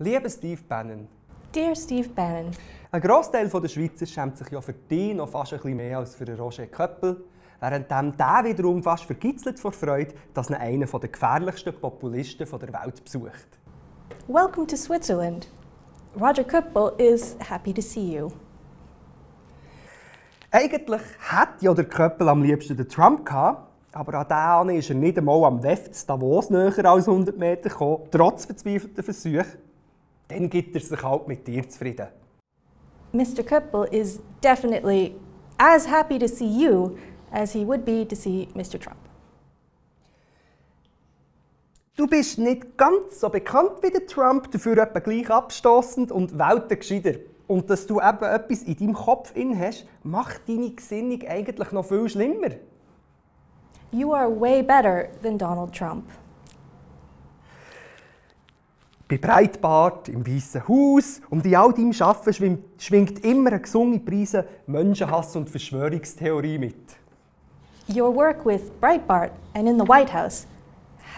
Lieber Steve Bannon. Dear Steve Bannon. Ein Großteil der Schweizer schämt sich ja für dich noch fast ein bisschen mehr als für Roger Köppel, während der wiederum fast vergitzelt vor Freude, dass er einen der gefährlichsten Populisten der Welt besucht. Welcome to Switzerland. Roger Köppel is happy to see you. Eigentlich hätte ja der Köppel am liebsten den Trump gehabt, aber an diesen ist er nicht einmal am WEF Davos näher als 100 Meter gekommen, trotz verzweifelter Versuche dann gibt er sich halt mit dir zufrieden. Mr. Köppel is definitely as happy to see you as he would be to see Mr. Trump. Du bist nicht ganz so bekannt wie der Trump, dafür etwa gleich abstoßend und weltengescheiter. Und dass du eben etwas in deinem Kopf in hast, macht deine Gesinnung eigentlich noch viel schlimmer. You are way better than Donald Trump bei Breitbart, im Weißen Haus. Und in all deinem Arbeiten schwingt, schwingt immer eine gesunde Prise Menschenhass und Verschwörungstheorie mit. Your work with Breitbart and in the White House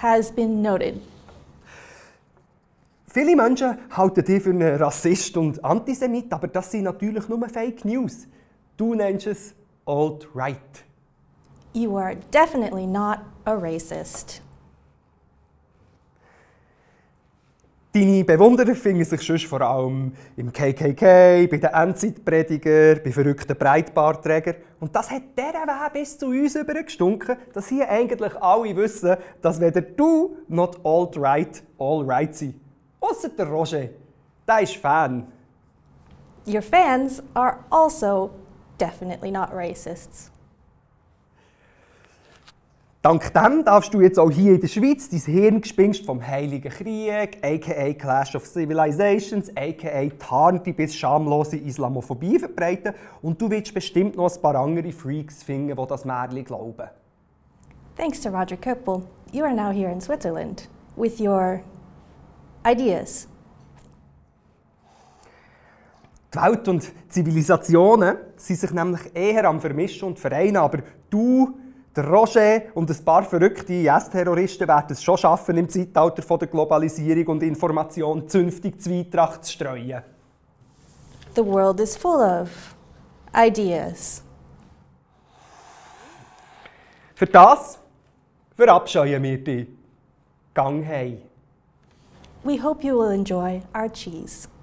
has been noted. Viele Menschen halten dich für einen Rassist und Antisemit, aber das sind natürlich nur Fake News. Du nennst es alt-right. You are definitely not a racist. Deine Bewunderer finden sich sonst vor allem im KKK, bei den Endzeitpredigern, bei verrückten Breitbarträgern. Und das hat dieser Weg bis zu uns übergestunken, dass hier eigentlich alle wissen, dass weder du noch die Alt-Right All-Right sind. Ausser der Roger. Der ist Fan. Your fans are also definitely not racists. Dank dem darfst du jetzt auch hier in der Schweiz dein Hirngespinst vom Heiligen Krieg, aka Clash of Civilizations, aka tarnte bis schamlose Islamophobie verbreiten und du willst bestimmt noch ein paar andere Freaks finden, die das Märchen glauben. Thanks to Roger Köppel, you are now here in Switzerland with your ideas. Die Welt und Zivilisationen sind sich nämlich eher am Vermischen und Vereinen, aber du der Roger und ein paar verrückte IS-Terroristen werden es schon schaffen, im Zeitalter der Globalisierung und Information zünftig Zweitracht zu streuen. The world is full of ideas. Für das verabscheuen wir dich. Gang hei. We hope you will enjoy our cheese.